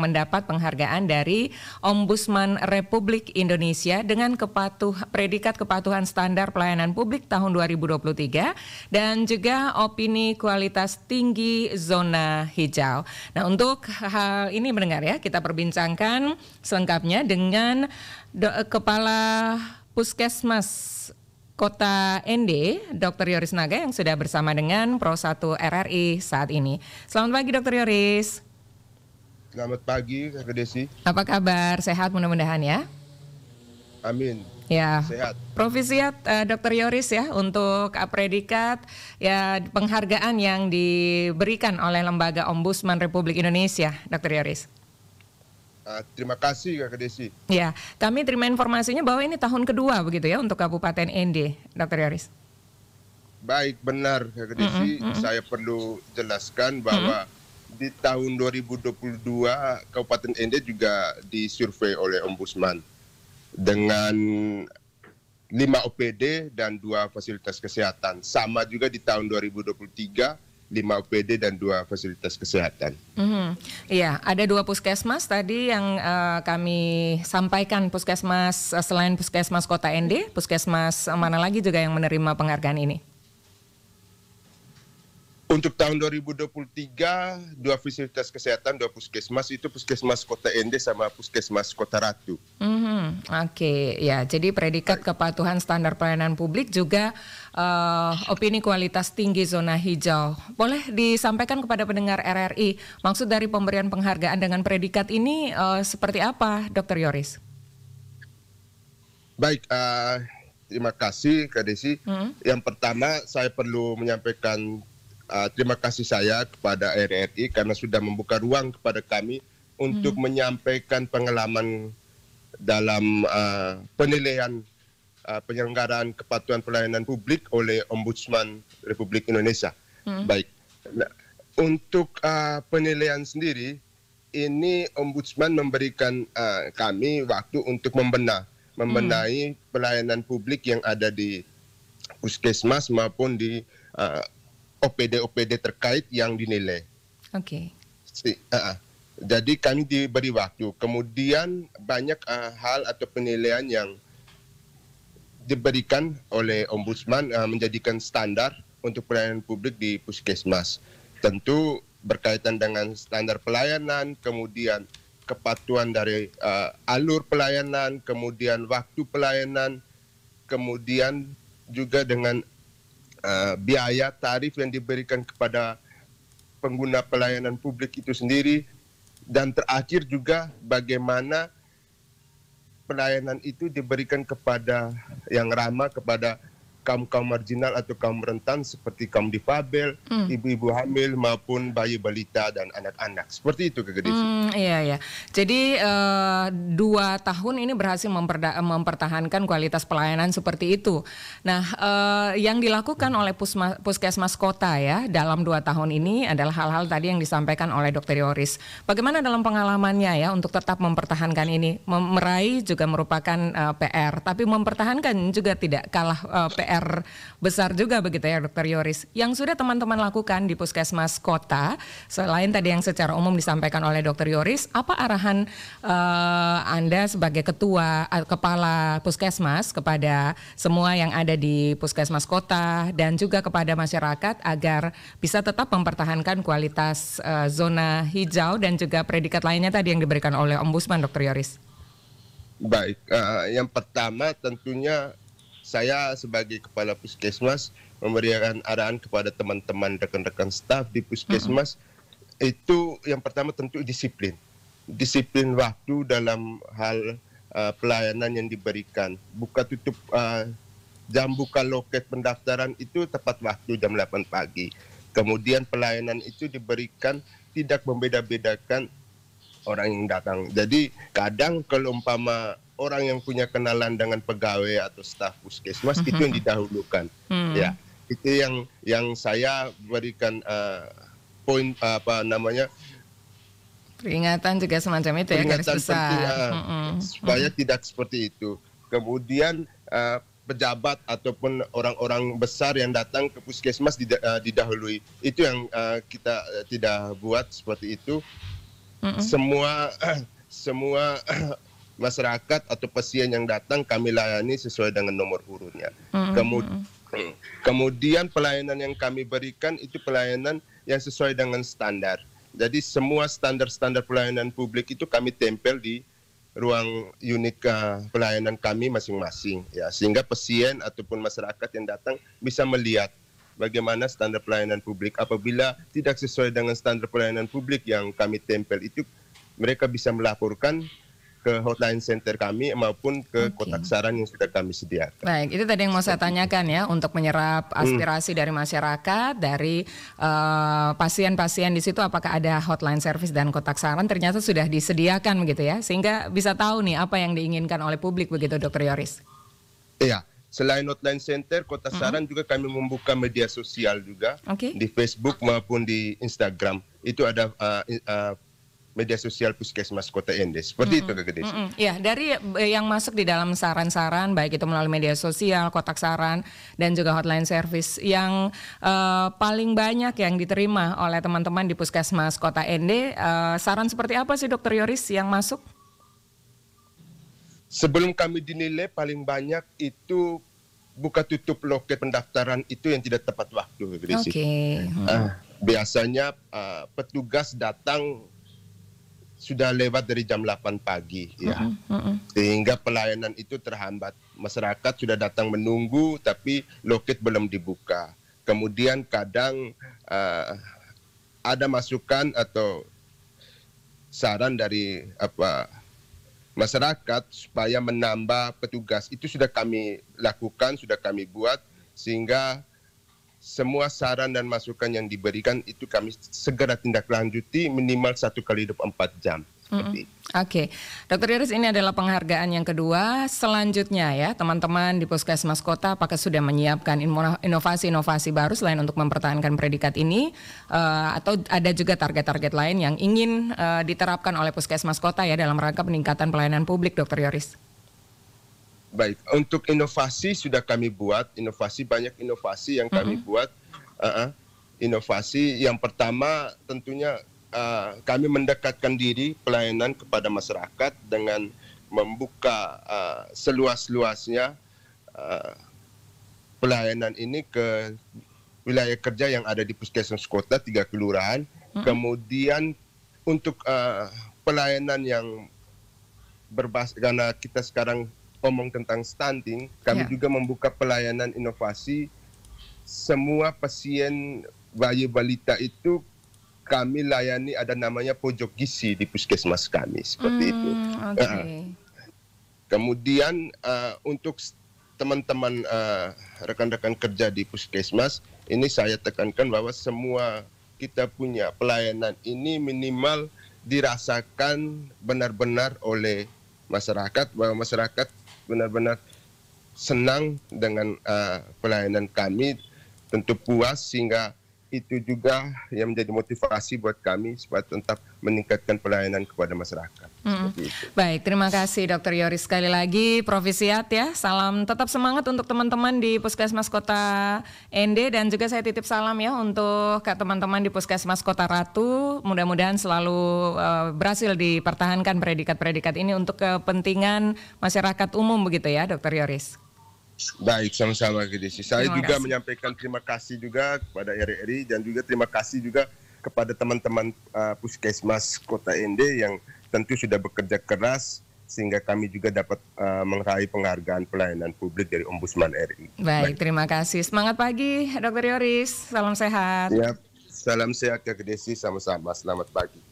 mendapat penghargaan dari Ombudsman Republik Indonesia dengan kepatuh predikat kepatuhan standar pelayanan publik tahun 2023 dan juga opini kualitas tinggi zona hijau. Nah, untuk hal ini mendengar ya, kita perbincangkan selengkapnya dengan kepala Puskesmas Kota ND, Dr. Yoris Naga yang sudah bersama dengan Pro 1 RRI saat ini. Selamat pagi Dr. Yoris. Selamat pagi Kak Desi. Apa kabar? Sehat mudah-mudahan ya. Amin. Ya. Sehat. Profesiat, uh, eh, Dr. Yoris ya untuk predikat ya penghargaan yang diberikan oleh Lembaga Ombudsman Republik Indonesia, Dr. Yoris. Ah, terima kasih Kak Desi. Ya, kami terima informasinya bahwa ini tahun kedua begitu ya untuk Kabupaten ND, Dr. Yoris. Baik, benar Kak Desi. Mm -hmm. Saya perlu jelaskan bahwa mm -hmm di tahun 2022 Kabupaten Ende juga disurvei oleh Ombudsman dengan 5 OPD dan dua fasilitas kesehatan. Sama juga di tahun 2023 lima OPD dan dua fasilitas kesehatan. Mm-hmm. Iya, ada dua puskesmas tadi yang uh, kami sampaikan puskesmas eh, selain puskesmas Kota ND, puskesmas mana lagi juga yang menerima penghargaan ini? Untuk tahun 2023, dua fasilitas kesehatan, dua puskesmas itu puskesmas Kota Ende sama puskesmas Kota Ratu. Mm-hmm. Oke, okay. ya. Jadi predikat kepatuhan standar pelayanan publik juga uh, opini kualitas tinggi zona hijau. Boleh disampaikan kepada pendengar RRI maksud dari pemberian penghargaan dengan predikat ini uh, seperti apa, Dr. Yoris? Baik. Uh... Terima kasih, Kak Desi. -hmm. Yang pertama, saya perlu menyampaikan uh, terima kasih saya kepada RRI karena sudah membuka ruang kepada kami untuk hmm. menyampaikan pengalaman dalam uh, penilaian uh, penyelenggaraan kepatuhan pelayanan publik oleh Ombudsman Republik Indonesia. Hmm. Baik. Nah, untuk uh, penilaian sendiri ini Ombudsman memberikan uh, kami waktu untuk membenah membenahi hmm. pelayanan publik yang ada di puskesmas maupun di uh, OPD-OPD terkait yang dinilai. Oke. Okay. uh. Ah. Jadi kami diberi waktu. Kemudian banyak uh, hal atau penilaian yang diberikan oleh ombudsman uh, menjadikan standar untuk pelayanan publik di puskesmas. Tentu berkaitan dengan standar pelayanan, kemudian kepatuhan dari uh, alur pelayanan, kemudian waktu pelayanan, kemudian juga dengan Eh, biaya tarif yang diberikan kepada pengguna pelayanan publik itu sendiri dan terakhir juga bagaimana pelayanan itu diberikan kepada yang ramah kepada kaum-kaum marginal atau kaum rentan seperti kaum difabel, hmm. ibu-ibu hamil maupun bayi balita dan anak-anak. Seperti itu Kak Hmm, iya ya. Jadi uh, dua tahun ini berhasil mempertahankan kualitas pelayanan seperti itu. Nah, uh, yang dilakukan oleh pusma- puskesmas kota ya dalam dua tahun ini adalah hal-hal tadi yang disampaikan oleh dokter Yoris. Bagaimana dalam pengalamannya ya untuk tetap mempertahankan ini? meraih juga merupakan uh, eh, PR, tapi mempertahankan juga tidak kalah uh, PR PR besar juga begitu ya dokter Yoris. Yang sudah teman-teman lakukan di puskesmas kota, selain tadi yang secara umum disampaikan oleh dokter Yoris, apa arahan uh, Anda sebagai ketua, uh, kepala puskesmas kepada semua yang ada di puskesmas kota dan juga kepada masyarakat agar bisa tetap mempertahankan kualitas uh, zona hijau dan juga predikat lainnya tadi yang diberikan oleh Ombudsman dokter Yoris? Baik, uh, yang pertama tentunya saya sebagai kepala puskesmas memberikan arahan kepada teman-teman rekan-rekan staf di puskesmas mm-hmm. itu yang pertama tentu disiplin. Disiplin waktu dalam hal uh, pelayanan yang diberikan. Buka tutup uh, jam buka loket pendaftaran itu tepat waktu jam 8 pagi. Kemudian pelayanan itu diberikan tidak membeda-bedakan orang yang datang. Jadi kadang kalau umpama orang yang punya kenalan dengan pegawai atau staf puskesmas mm -hmm. itu yang didahulukan. Mm. Ya, itu yang yang saya berikan uh, poin uh, apa namanya peringatan juga semacam itu peringatan ya garis uh, mm -hmm. supaya mm -hmm. tidak seperti itu. Kemudian uh, pejabat ataupun orang-orang besar yang datang ke puskesmas didahului. Itu yang uh, kita tidak buat seperti itu. Mm -hmm. Semua semua masyarakat atau pasien yang datang kami layani sesuai dengan nomor urutnya. Mm-hmm. Kemudian Kemudian pelayanan yang kami berikan itu pelayanan yang sesuai dengan standar. Jadi semua standar-standar pelayanan publik itu kami tempel di ruang unit uh, pelayanan kami masing-masing ya sehingga pasien ataupun masyarakat yang datang bisa melihat bagaimana standar pelayanan publik apabila tidak sesuai dengan standar pelayanan publik yang kami tempel itu mereka bisa melaporkan ke hotline center kami maupun ke okay. kotak saran yang sudah kami sediakan. Baik, itu tadi yang mau saya tanyakan ya untuk menyerap hmm. aspirasi hmm. dari masyarakat dari pasien eh, pasien-pasien di situ apakah ada hotline service dan kotak saran ternyata sudah disediakan begitu ya sehingga bisa tahu nih apa yang diinginkan oleh publik begitu Dokter Yoris. Iya, Selain hotline center, kotak Saran -hmm. juga kami membuka media sosial juga okay. di Facebook maupun di Instagram. Itu ada uh, uh, media sosial puskesmas kota Ende seperti mm -hmm. itu Kak Mm -hmm. Ya dari eh, yang masuk di dalam saran-saran baik itu melalui media sosial, kotak saran dan juga hotline service yang uh, paling banyak yang diterima oleh teman-teman di puskesmas kota Ende uh, saran seperti apa sih dokter Yoris yang masuk? Sebelum kami dinilai paling banyak itu buka tutup loket pendaftaran itu yang tidak tepat waktu, Oke. Okay. Uh, biasanya uh, petugas datang sudah lewat dari jam 8 pagi ya. Mm -hmm. Sehingga pelayanan itu terhambat. Masyarakat sudah datang menunggu tapi loket belum dibuka. Kemudian kadang uh, ada masukan atau saran dari apa masyarakat supaya menambah petugas. Itu sudah kami lakukan, sudah kami buat sehingga semua saran dan masukan yang diberikan itu kami segera tindak lanjuti minimal satu kali 24 jam. Oke, mm -hmm. okay. Dokter Iris ini adalah penghargaan yang kedua. Selanjutnya ya, teman-teman di Puskesmas Kota apakah sudah menyiapkan inovasi-inovasi baru selain untuk mempertahankan predikat ini, uh, atau ada juga target-target lain yang ingin uh, diterapkan oleh Puskesmas Kota ya dalam rangka peningkatan pelayanan publik, Dokter Yoris? Baik, untuk inovasi sudah kami buat, inovasi banyak inovasi yang kami mm -hmm. buat. Uh -uh. Inovasi yang pertama tentunya uh, kami mendekatkan diri pelayanan kepada masyarakat dengan membuka uh, seluas-luasnya uh, pelayanan ini ke wilayah kerja yang ada di puskesmas kota tiga kelurahan. Mm -hmm. Kemudian untuk uh, pelayanan yang berbas karena kita sekarang Omong tentang stunting, kami yeah. juga membuka pelayanan inovasi. Semua pasien bayi balita itu kami layani ada namanya pojok gizi di puskesmas kami seperti mm, itu. Hmm, okay. Uh, kemudian uh, untuk teman-teman rekan ah, rekan-rekan kerja di puskesmas ini saya tekankan bahwa semua kita punya pelayanan ini minimal dirasakan benar-benar oleh masyarakat bahwa masyarakat benar-benar senang dengan eh, pelayanan kami tentu puas sehingga itu juga yang menjadi motivasi buat kami supaya tetap meningkatkan pelayanan kepada masyarakat. Hmm. Baik, terima kasih Dr. Yoris sekali lagi, Prof. ya. Salam tetap semangat untuk teman-teman di Puskesmas Kota Ende dan juga saya titip salam ya untuk teman-teman di Puskesmas Kota Ratu. Mudah-mudahan selalu uh, berhasil dipertahankan predikat-predikat ini untuk kepentingan masyarakat umum begitu ya, Dr. Yoris. Baik, sama-sama Desi. Saya terima juga kasih. menyampaikan terima kasih juga kepada RRI dan juga terima kasih juga kepada teman-teman uh, Puskesmas Kota Ende yang tentu sudah bekerja keras sehingga kami juga dapat uh, meraih penghargaan pelayanan publik dari Ombudsman RI. Baik, Baik, terima kasih. Semangat pagi, Dr. Yoris. Salam sehat. Ya, salam sehat ke Desi. Sama-sama. Selamat pagi.